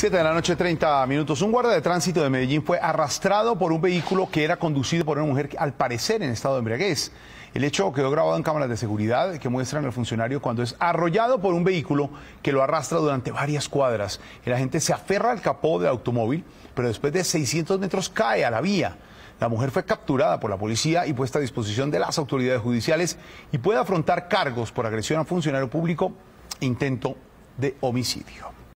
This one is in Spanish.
7 de la noche, 30 minutos. Un guarda de tránsito de Medellín fue arrastrado por un vehículo que era conducido por una mujer, que, al parecer, en estado de embriaguez. El hecho quedó grabado en cámaras de seguridad que muestran al funcionario cuando es arrollado por un vehículo que lo arrastra durante varias cuadras. El agente se aferra al capó del automóvil, pero después de 600 metros cae a la vía. La mujer fue capturada por la policía y puesta a disposición de las autoridades judiciales y puede afrontar cargos por agresión a funcionario público e intento de homicidio.